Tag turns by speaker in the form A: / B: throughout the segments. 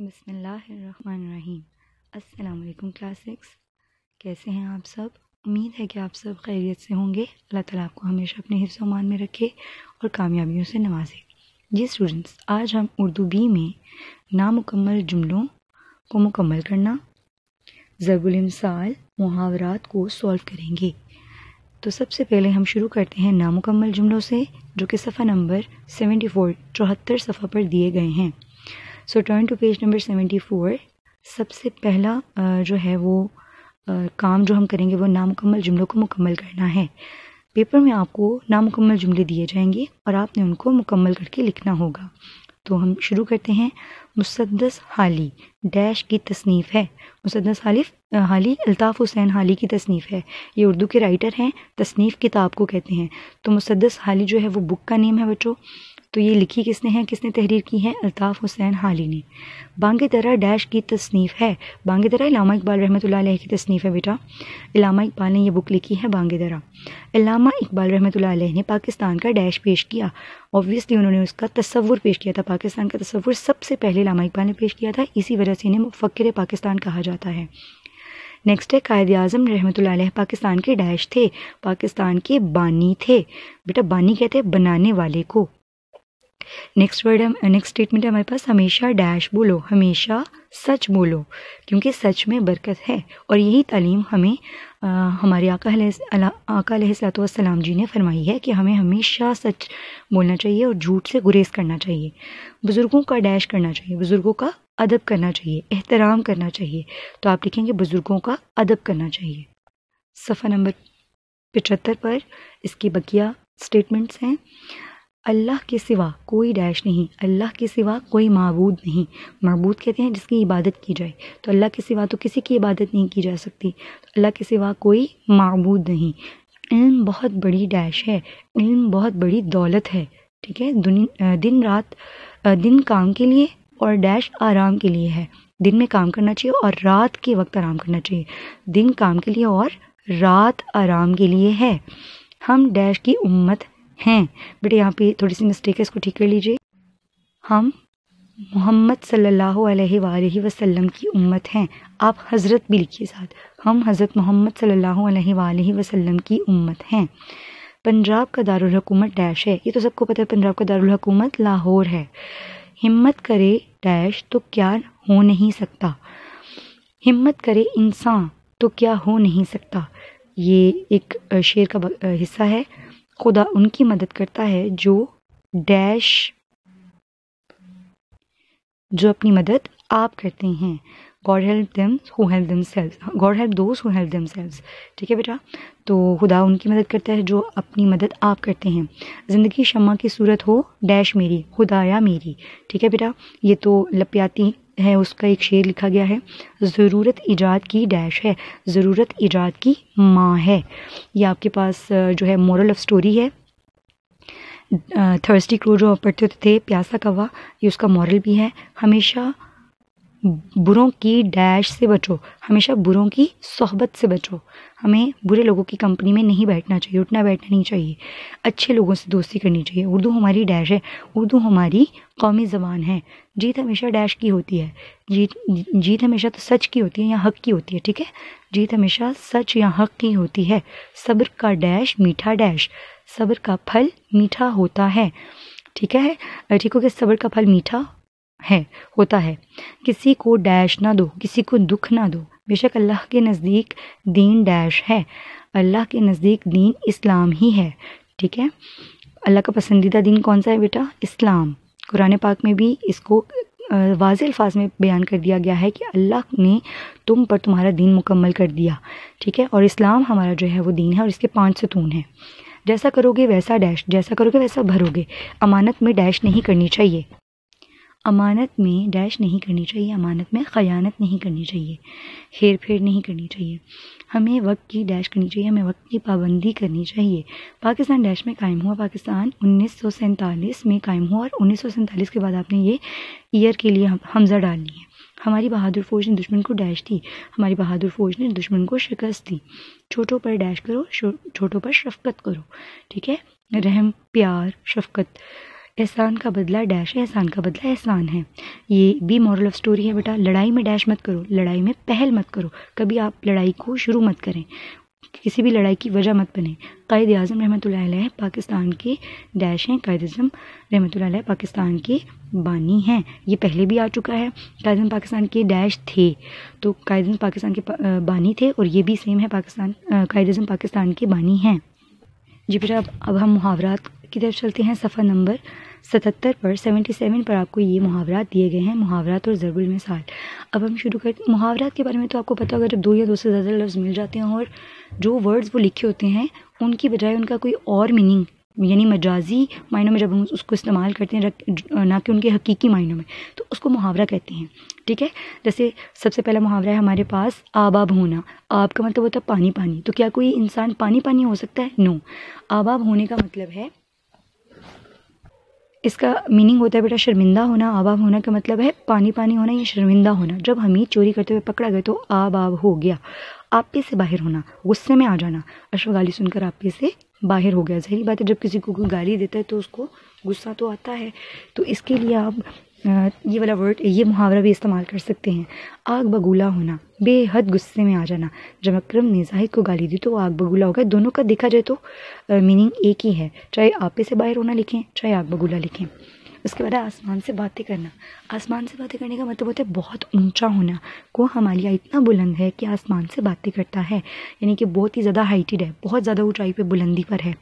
A: बसमीम अल्लाम class six कैसे हैं आप सब उम्मीद है कि आप सब खैरियत से होंगे अल्लाह ताला आपको हमेशा अपने हिस्सों मान में रखे और कामयाबियों से नवाजे जी स्टूडेंट्स आज हम उर्दू बी में नामुकम्मल जुमलों को मुकम्मल करना ज़रबुलमसाल मुहावरात को सॉल्व करेंगे तो सबसे पहले हम शुरू करते हैं नामुकम्मल जुमलों से जो कि सफ़ा नंबर सेवेंटी फोर चौहत्तर सफ़ा पर दिए गए हैं so turn to page number seventy four सबसे पहला जो है वो काम जो हम करेंगे वो नामुकम्मल जुमलों को मुकम्मल करना है पेपर में आपको नामुकम्मल जुमले दिए जाएंगे और आपने उनको मुकम्मल करके लिखना होगा तो हम शुरू करते हैं मुसदस हाली डैश की तसनीफ़ है मुसदस हालिफ हाली अल्ताफ़ हुसैन हाली की तसनीफ़ है ये उर्दू के राइटर हैं तसनीफ़ किताब को कहते हैं तो मुसदस हाली जो है वो बुक का नेम है बच्चों तो ये लिखी किसने है किसने तहरीर की है अल्ताफ़ हुसैन हाली ने बांगे दरा डैश की तसनीफ़ है बांगे दरा इलामा इकबाल रहमत की तसनीफ़ है बेटा इलामा इकबाल ने यह बुक लिखी है बांगे दरा इलामा इकबाल रहमत ने पाकिस्तान का डैश पेश किया ऑब्वियसली उन्होंने उसका तस्वुर पेश किया था पाकिस्तान का तस्वुर सबसे पहले इलामा इकबाल ने पेश किया था इसी वजह से इन्हें मुफ्र पाकिस्तान कहा जाता है नेक्स्ट है कायद अजम रहमत पाकिस्तान के डैश थे पाकिस्तान के बानी थे बेटा बानी कहते हैं बनाने वाले को नेक्स्ट वर्ड हम नेक्स्ट स्टेटमेंट हमारे पास हमेशा डैश बोलो हमेशा सच बोलो क्योंकि सच में बरकत है और यही तालीम हमें आ, हमारे आका आका सलाम जी ने फरमाई है कि हमें हमेशा सच बोलना चाहिए और झूठ से गुरेज करना चाहिए बुज़ुर्गों का डैश करना चाहिए बुज़ुर्गों का अदब करना चाहिए एहतराम करना चाहिए तो आप लिखेंगे बुज़ुर्गों का अदब करना चाहिए सफ़ा नंबर पचहत्तर पर इसकी बकिया स्टेटमेंट्स हैं अल्लाह के सिवा कोई डैश नहीं अल्लाह के सिवा कोई मबूद नहीं मबूद कहते हैं जिसकी इबादत की जाए तो अल्लाह के सिवा तो किसी की इबादत नहीं की जा सकती तो अल्लाह के सिवा कोई मबूद नहीं इल्म बहुत बड़ी डैश है इल्म बहुत बड़ी दौलत है ठीक है दिन रात दिन काम के लिए और डैश आराम के लिए है दिन में काम करना चाहिए और रात के वक्त आराम करना चाहिए दिन काम के लिए और रात आराम के लिए है हम डैश की उम्मत हैं बेटे यहाँ पे थोड़ी सी मिस्टेक है इसको ठीक कर लीजिए हम मोहम्मद सल्लल्लाहु अलैहि वसल्लम की उम्मत हैं आप हज़रत भी लिखिए साथ हम हज़रत मोहम्मद सल्लल्लाहु अलैहि वसल्लम की उम्मत हैं पंजाब का दारकूमत डैश है ये तो सबको पता है पंजाब का दारकूमत लाहौर है हिम्मत करे डैश तो क्या हो नहीं सकता हिम्मत करे इंसान तो क्या हो नहीं सकता ये एक शेर का हिस्सा है खुदा उनकी मदद करता है जो डैश जो अपनी मदद आप करते हैं God help them who help themselves God help those who help themselves ठीक है बेटा तो खुदा उनकी मदद करता है जो अपनी मदद आप करते हैं ज़िंदगी शमा की सूरत हो डैश मेरी खुदाया मेरी ठीक है बेटा ये तो लपियाती है उसका एक शेर लिखा गया है ज़रूरत ईजाद की डैश है ज़रूरत ईजाद की माँ है ये आपके पास जो है मॉरल ऑफ स्टोरी है थर्स्टी क्रो जो पढ़ते थे प्यासा कवा ये उसका मॉरल भी है हमेशा बुरों की डैश से बचो हमेशा बुरों की सोहबत से बचो हमें बुरे लोगों की कंपनी में नहीं बैठना चाहिए उठना बैठना नहीं चाहिए अच्छे लोगों से दोस्ती करनी चाहिए उर्दू हमारी डैश है उर्दू हमारी कौमी ज़बान है जीत हमेशा डैश की होती है जीत जीत हमेशा तो सच की होती है या हक की होती है ठीक है जीत हमेशा सच या हक की होती है सब्र का डैश मीठा डैश सब्र का फल मीठा होता है ठीक है ठीक हो गया सब्र का फल मीठा है होता है किसी को डैश ना दो किसी को दुख ना दो बेशक अल्लाह के नज़दीक दीन डैश है अल्लाह के नज़दीक दीन इस्लाम ही है ठीक है अल्लाह का पसंदीदा दीन कौन सा है बेटा इस्लाम कुरान पाक में भी इसको वाज अल्फाज में बयान कर दिया गया है कि अल्लाह ने तुम पर तुम्हारा दीन मुकम्मल कर दिया ठीक है और इस्लाम हमारा जो है वो दीन है और इसके पाँच सतून हैं जैसा करोगे वैसा डैश जैसा करोगे वैसा भरोगे अमानत में डैश नहीं करनी चाहिए अमानत में डैश नहीं करनी चाहिए अमानत में खयानत नहीं करनी चाहिए हेर फेर नहीं करनी चाहिए हमें वक्त की डैश करनी चाहिए हमें वक्त की पाबंदी करनी चाहिए पाकिस्तान डैश में कायम हुआ पाकिस्तान उन्नीस में कायम हुआ और उन्नीस के बाद आपने ये ईयर के लिए हमजा डाल ली है हमारी बहादुर फौज ने दुश्मन को डैश दी हमारी बहादुर फौज ने दुश्मन को शिकस्त दी छोटों पर डैश करो छोटों पर शफकत करो ठीक है रहम प्यार शफकत एहसान का बदला डैश है एहसान का बदला एहसान है ये भी मॉरल ऑफ स्टोरी है बेटा लड़ाई में डैश मत करो लड़ाई में पहल मत करो कभी आप लड़ाई को शुरू मत करें किसी भी लड़ाई की वजह मत बने कायद अजम रहमत है पाकिस्तान के डैश हैं कायद अजम रहमत है पाकिस्तान के बानी हैं ये पहले भी आ चुका है कायद अजम पाकिस्तान के डैश थे तो कायद अजम पाकिस्तान के बानी थे और ये भी सेम है पाकिस्तान कायद अजम पाकिस्तान के बानी हैं जी बेटा अब अब हम मुहावरात की तरफ चलते हैं सफ़ा नंबर सतहत्तर पर सेवेंटी सेवन पर आपको ये मुहावरात दिए गए हैं मुहावरात और ज़रबुल मिसाल अब हम शुरू करते मुहावरात के बारे में तो आपको पता होगा जब दो या दो से ज़्यादा लफ्ज़ मिल जाते हैं और जो वर्ड्स वो लिखे होते हैं उनकी बजाय उनका कोई और मीनिंग यानी मजाजी मायनों में जब हम उसको इस्तेमाल करते हैं ना कि उनके हकीकी मायनों में तो उसको मुहावरा कहते हैं ठीक है जैसे सबसे पहला मुहावरा है हमारे पास आबाब होना आब का मतलब होता है पानी पानी तो क्या कोई इंसान पानी पानी हो सकता है नो आबाब होने का मतलब है इसका मीनिंग होता है बेटा शर्मिंदा होना आबाब होना का मतलब है पानी पानी होना या शर्मिंदा होना जब हम ही चोरी करते हुए पकड़ा गए तो आबाब हो गया आपे से बाहर होना गुस्से में आ जाना अश्व गाली सुनकर आपे से बाहर हो गया जहरी बात है जब किसी को गाली देता है तो उसको गुस्सा तो आता है तो इसके लिए आप ये वाला वर्ड ये मुहावरा भी इस्तेमाल कर सकते हैं आग बगूला होना बेहद गुस्से में आ जाना जब अक्रम ने जाहिद को गाली दी तो वो आग बगूला होगा दोनों का देखा जाए तो मीनिंग एक ही है चाहे आपे से बाहर होना लिखें चाहे आग बगूला लिखें उसके बाद आसमान से बातें करना आसमान से बातें करने का मतलब होता है बहुत ऊंचा होना को हमालिया इतना बुलंद है कि आसमान से बातें करता है यानी कि बहुत ही ज़्यादा हाइटेड है बहुत ज़्यादा ऊंचाई पे बुलंदी पर है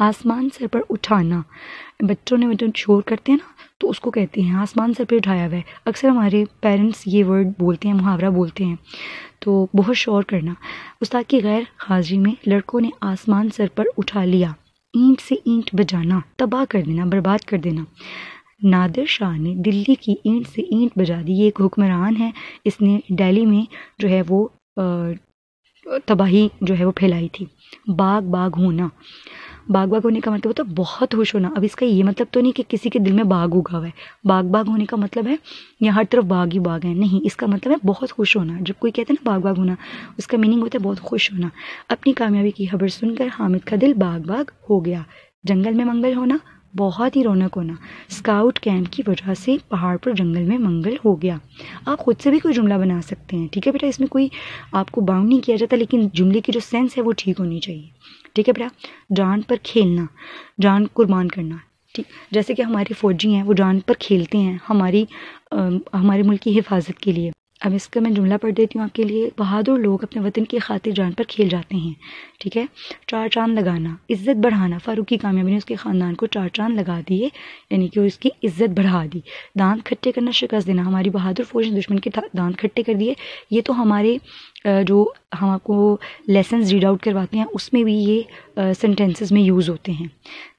A: आसमान सर पर उठाना बच्चों ने मतलब शोर करते हैं ना तो उसको कहते हैं आसमान सर पर उठाया हुआ है अक्सर हमारे पेरेंट्स ये वर्ड बोलते हैं मुहावरा बोलते हैं तो बहुत शोर करना उस्ताद की गैर हाजिरी में लड़कों ने आसमान सर पर उठा लिया ईंट से ईंट बजाना तबाह कर देना बर्बाद कर देना नादिर शाह ने दिल्ली की ईंट से ईंट बजा दी ये एक हुक्मरान है इसने दिल्ली में जो है वो तबाही जो है वो फैलाई थी बाग बाग होना बाग बाग होने का मतलब होता तो है बहुत खुश होना अब इसका ये मतलब तो नहीं कि किसी के दिल में बाग उगा हुआ है बाग बाग होने का मतलब है यहाँ हर तरफ बाग ही बाग है नहीं इसका मतलब है बहुत खुश होना जब कोई कहते हैं ना बाग बाग होना उसका मीनिंग होता है बहुत खुश होना अपनी कामयाबी की खबर सुनकर हामिद का दिल बाग बाग हो गया जंगल में मंगल होना बहुत ही रौनक होना स्काउट कैंप की वजह से पहाड़ पर जंगल में मंगल हो गया आप खुद से भी कोई जुमला बना सकते हैं ठीक है बेटा इसमें कोई आपको बाउंड नहीं किया जाता लेकिन जुमले की जो सेंस है वो ठीक होनी चाहिए ठीक है बेटा जान पर खेलना जान कुर्बान करना ठीक जैसे कि हमारे फ़ौजी हैं वो जान पर खेलते हैं हमारी आ, हमारे मुल्क की हिफाजत के लिए अब इसका मैं जुमला पढ़ देती हूँ आपके लिए बहादुर लोग अपने वतन की खातिर जान पर खेल जाते हैं ठीक है चार चांद लगाना इज्जत बढ़ाना फारूक की कामयाबी ने उसके ख़ानदान को चार चांद लगा दिए यानी कि उसकी इज्जत बढ़ा दी दांत खट्टे करना शिकस्त देना हमारी बहादुर फौज ने दुश्मन के दांत खट्टे कर दिए ये तो हमारे जो हम आपको लेसन रीड आउट करवाते हैं उसमें भी ये सेंटेंसेस में यूज़ होते हैं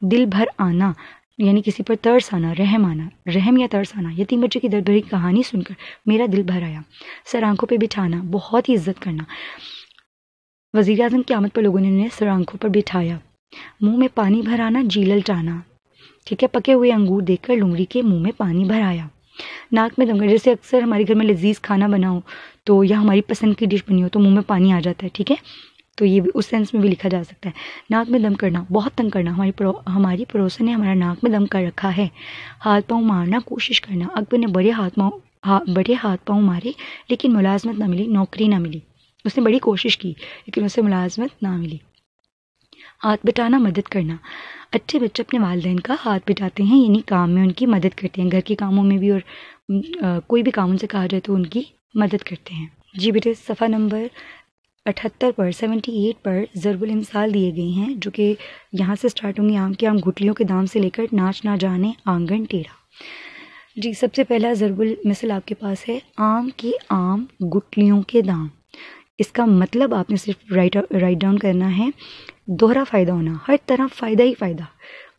A: दिल भर आना यानी किसी पर तरस आना रहम आना रहम या तरस आना यतीम बच्चे की दर्द भरी कहानी सुनकर मेरा दिल भर आया सर आंखों पर बिठाना बहुत ही इज्जत करना वजीर अजम की आमद पर लोगों ने उन्हें सर आंखों पर बिठाया मुंह में पानी भराना जील टाना ठीक है पके हुए अंगूर देखकर लुमड़ी के मुंह में पानी भराया नाक में दमकर जैसे अक्सर हमारे घर में लजीज खाना बनाओ तो या हमारी पसंद की डिश बनी हो तो मुंह में पानी आ जाता है ठीक है तो ये उस सेंस में भी लिखा जा सकता है नाक में दम करना बहुत तंग करना हमारी प्रो, हमारी पड़ोसन ने हमारा नाक में दम कर रखा है हाथ पाँव मारना कोशिश करना अकबर ने बड़े हाथ पाँव हा, बड़े हाथ पाँव मारे लेकिन मुलाजमत ना मिली नौकरी ना मिली उसने बड़ी कोशिश की लेकिन उसे मुलाजमत ना मिली हाथ बिटाना मदद करना अच्छे बच्चे अपने वालदेन का हाथ बिटाते हैं यानी काम में उनकी मदद करते हैं घर के कामों में भी और आ, कोई भी काम उनसे कहा जाए तो उनकी मदद करते हैं जी बेटे सफ़ा नंबर अठहत्तर पर सेवेंटी एट पर ज़रबुल इमसाल दिए गए हैं जो कि यहाँ से स्टार्ट होंगे आम के आम घुटलियों के दाम से लेकर नाच ना जाने आंगन टेढ़ा जी सबसे पहला ज़रबुल मिसल आपके पास है आम के आम घुटलियों के दाम इसका मतलब आपने सिर्फ राइट राइट डाउन करना है दोहरा फ़ायदा होना हर तरह फ़ायदा ही फ़ायदा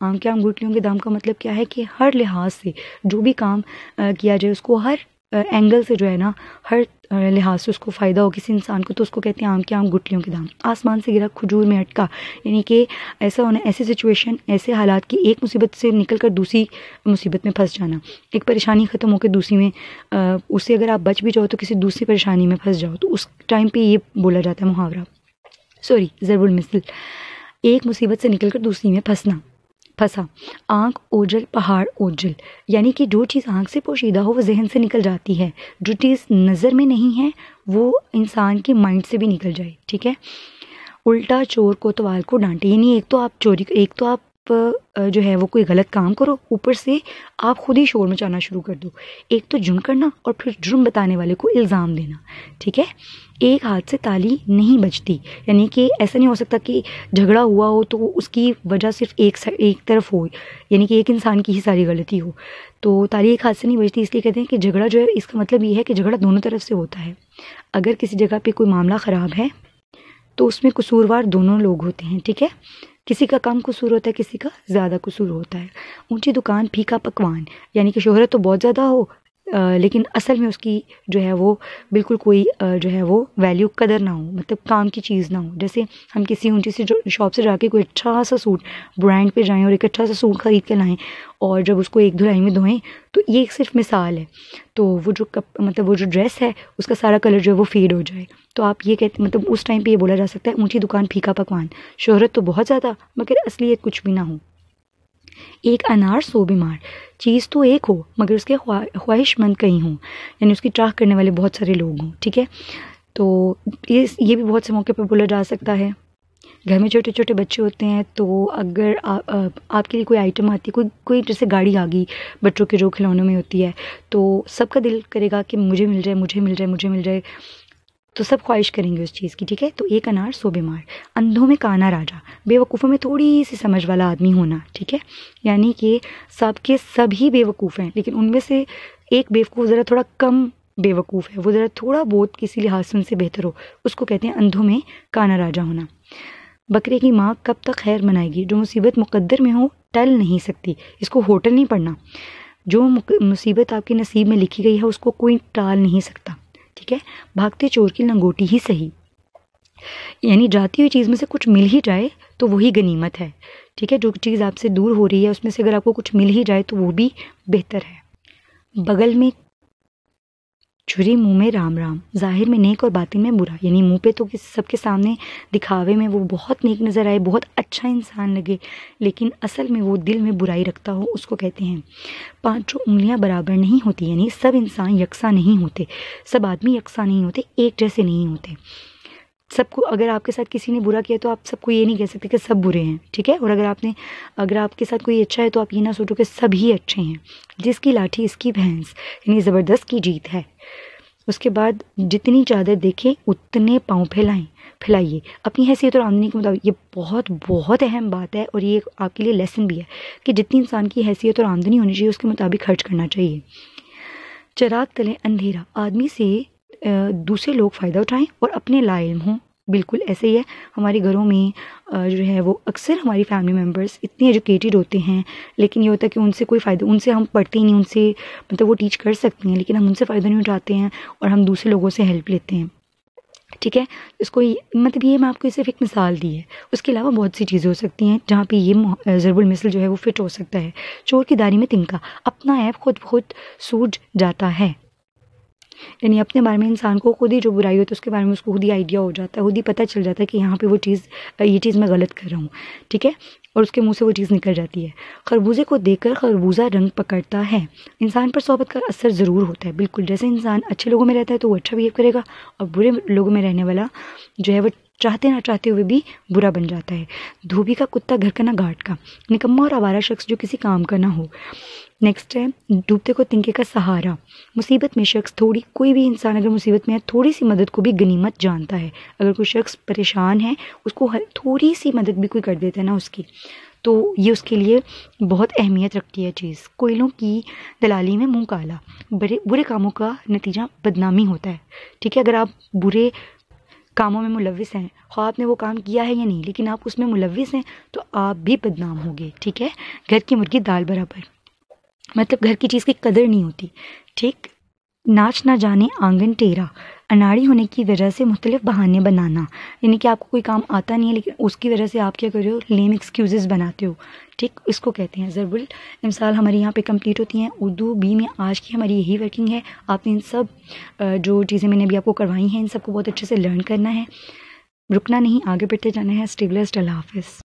A: आम के आम गुटलियों के दाम का मतलब क्या है कि हर लिहाज से जो भी काम किया जाए उसको हर एंगल से जो है ना हर लिहाज से उसको फ़ायदा हो किसी इंसान को तो उसको कहते हैं आम के आम गुटलियों के दाम आसमान से गिरा खजूर में अटका यानी कि ऐसा होना ऐसी सिचुएशन ऐसे हालात कि एक मुसीबत से निकल कर दूसरी मुसीबत में फंस जाना एक परेशानी ख़त्म होकर दूसरी में उससे अगर आप बच भी जाओ तो किसी दूसरी परेशानी में फंस जाओ तो उस टाइम पर ये बोला जाता है मुहावरा सॉरी ज़रूर मिसल एक मुसीबत से निकल कर दूसरी में फंसना फंसा आँख ओझल पहाड़ ओझल यानी कि जो चीज़ आँख से पोशीदा हो वो जहन से निकल जाती है जो चीज़ नज़र में नहीं है वो इंसान के माइंड से भी निकल जाए ठीक है उल्टा चोर कोतवाल को डांटे यानी एक तो आप चोरी एक तो आप आप जो है वो कोई गलत काम करो ऊपर से आप खुद ही शोर मचाना शुरू कर दो एक तो जुर्म करना और फिर जुर्म बताने वाले को इल्ज़ाम देना ठीक है एक हाथ से ताली नहीं बजती यानी कि ऐसा नहीं हो सकता कि झगड़ा हुआ हो तो उसकी वजह सिर्फ एक एक तरफ हो यानी कि एक इंसान की ही सारी गलती हो तो ताली एक हाथ से नहीं बजती इसलिए कहते हैं कि झगड़ा जो है इसका मतलब ये है कि झगड़ा दोनों तरफ से होता है अगर किसी जगह पर कोई मामला ख़राब है तो उसमें कसूरवार दोनों लोग होते हैं ठीक है किसी का कम कसूर होता है किसी का ज़्यादा कसूर होता है ऊंची दुकान फीका पकवान यानी कि शोहरत तो बहुत ज़्यादा हो लेकिन असल में उसकी जो है वो बिल्कुल कोई जो है वो वैल्यू कदर ना हो मतलब काम की चीज़ ना हो जैसे हम किसी ऊँची से शॉप से जाके कोई अच्छा सा सूट ब्रांड पे जाएं और एक अच्छा सा सूट ख़रीद के लाएं और जब उसको एक धुलाई में धोएं तो ये एक सिर्फ मिसाल है तो वो जो कप मतलब वो जो ड्रेस है उसका सारा कलर जो है वो फेड हो जाए तो आप ये कहते मतलब उस टाइम पर यह बोला जा सकता है ऊँची दुकान फीका पकवान शहरत तो बहुत ज़्यादा मगर असलियत कुछ भी ना हो एक अनार सो बीमार चीज़ तो एक हो मगर उसके ख्वाहिशमंद कहीं हों यानी उसकी ट्राह करने वाले बहुत सारे लोग हों ठीक है तो ये ये भी बहुत से मौके पर बोला जा सकता है घर में छोटे छोटे बच्चे होते हैं तो अगर आ, आ, आपके लिए कोई आइटम आती है कोई कोई जैसे गाड़ी आ गई बच्चों के जो खिलौनों में होती है तो सबका दिल करेगा कि मुझे मिल जाए मुझे मिल जाए मुझे मिल जाए तो सब ख्वाहिश करेंगे उस चीज़ की ठीक है तो एक अनार सो बीमार अंधों में काना राजा बेवकूफ़ों में थोड़ी सी समझ वाला आदमी होना ठीक है यानी कि सब के सभी बेवकूफ़ हैं लेकिन उनमें से एक बेवकूफ़ ज़रा थोड़ा कम बेवकूफ़ है वो ज़रा थोड़ा बहुत किसी लिहाज से उनसे बेहतर हो उसको कहते हैं अंधों में काना राजा होना बकरे की माँ कब तक खैर मनाएगी जो मुसीबत मुकद्दर में हो टल नहीं सकती इसको होटल नहीं पढ़ना जो मुसीबत आपके नसीब में लिखी गई है उसको कोई टाल नहीं सकता ठीक है भागते चोर की लंगोटी ही सही यानी जाती हुई चीज़ में से कुछ मिल ही जाए तो वही गनीमत है ठीक है जो चीज़ आपसे दूर हो रही है उसमें से अगर आपको कुछ मिल ही जाए तो वो भी बेहतर है बगल में छुरी मुंह में राम राम जाहिर में नेक और बातें में बुरा यानी मुंह पे तो किस सबके सामने दिखावे में वो बहुत नेक नज़र आए बहुत अच्छा इंसान लगे लेकिन असल में वो दिल में बुराई रखता हो उसको कहते हैं पांचों उंगलियां बराबर नहीं होती यानी सब इंसान यकसा नहीं होते सब आदमी यकसा नहीं होते एक जैसे नहीं होते सबको अगर आपके साथ किसी ने बुरा किया तो आप सबको ये नहीं कह सकते कि सब बुरे हैं ठीक है और अगर आपने अगर आपके साथ कोई अच्छा है तो आप ये ना सोचो कि सब ही अच्छे हैं जिसकी लाठी इसकी भैंस यानी ज़बरदस्त की जीत है उसके बाद जितनी चादर देखें उतने पाँव फैलाएँ फैलाइए अपनी हैसियत और आमदनी के मुताबिक ये बहुत बहुत अहम बात है और ये आपके लिए लेसन भी है कि जितनी इंसान की हैसियत और आमदनी होनी चाहिए उसके मुताबिक खर्च करना चाहिए चराग तले अंधेरा आदमी से दूसरे लोग फ़ायदा उठाएं और अपने लाइम हों बिल्कुल ऐसे ही है हमारे घरों में जो है वो अक्सर हमारी फैमिली मेम्बर्स इतने एजुकेटेड होते हैं लेकिन ये होता है कि उनसे कोई फ़ायदा उनसे हम पढ़ते ही नहीं उनसे मतलब वो टीच कर सकती हैं लेकिन हम उनसे फ़ायदा नहीं उठाते हैं और हम दूसरे लोगों से हेल्प लेते हैं ठीक है इसको मतलब ये मैं आपको सिर्फ एक मिसाल दी है उसके अलावा बहुत सी चीज़ें हो सकती हैं जहाँ पे ये ज़रबुल मिसल जो है वो फिट हो सकता है चोर की दारी में तिनका अपना ऐप खुद खुद सूझ जाता है यानी अपने बारे में इंसान को खुद ही जो बुराई होती है उसके बारे में उसको खुद ही आइडिया हो जाता है खुद ही पता चल जाता है कि यहाँ पर वो चीज़ ये चीज़ मैं गलत कर रहा हूँ ठीक है और उसके मुंह से वो चीज़ निकल जाती है खरबूजे को देखकर खरबूजा रंग पकड़ता है इंसान पर सोहबत का असर ज़रूर होता है बिल्कुल जैसे इंसान अच्छे लोगों में रहता है तो वो अच्छा बिहेव करेगा और बुरे लोगों में रहने वाला जो है वो चाहते ना चाहते हुए भी बुरा बन जाता है धोबी का कुत्ता घर का ना घाट का निकम्मा और आवारा शख्स जो किसी काम का ना हो नेक्स्ट है डूबते को तिनके का सहारा मुसीबत में शख्स थोड़ी कोई भी इंसान अगर मुसीबत में है थोड़ी सी मदद को भी गनीमत जानता है अगर कोई शख्स परेशान है उसको हर थोड़ी सी मदद भी कोई कर देता है ना उसकी तो ये उसके लिए बहुत अहमियत रखती है चीज़ कोयलों की दलाली में मुँह काला बड़े बुरे कामों का नतीजा बदनामी होता है ठीक है अगर आप बुरे कामों में मुलविस हैं खो आपने वो काम किया है या नहीं लेकिन आप उसमें मुलविस हैं तो आप भी बदनाम होंगे ठीक है घर की मुर्गी दाल बराबर मतलब घर की चीज़ की कदर नहीं होती ठीक नाच ना जाने आंगन टेरा अनाड़ी होने की वजह से मुख्तलिफ बहाने बनाना यानी कि आपको कोई काम आता नहीं है लेकिन उसकी वजह से आप क्या कर रहे हो लेम एक्सक्यूज़ बनाते हो ठीक इसको कहते हैं ज़रबुल मिसाल हमारे यहाँ पे कंप्लीट होती हैं उर्दू बी में आज की हमारी यही वर्किंग है आपने इन सब जो चीज़ें मैंने अभी आपको करवाई हैं इन सबको बहुत अच्छे से लर्न करना है रुकना नहीं आगे बढ़ते जाना है स्टेबलस डलाफिस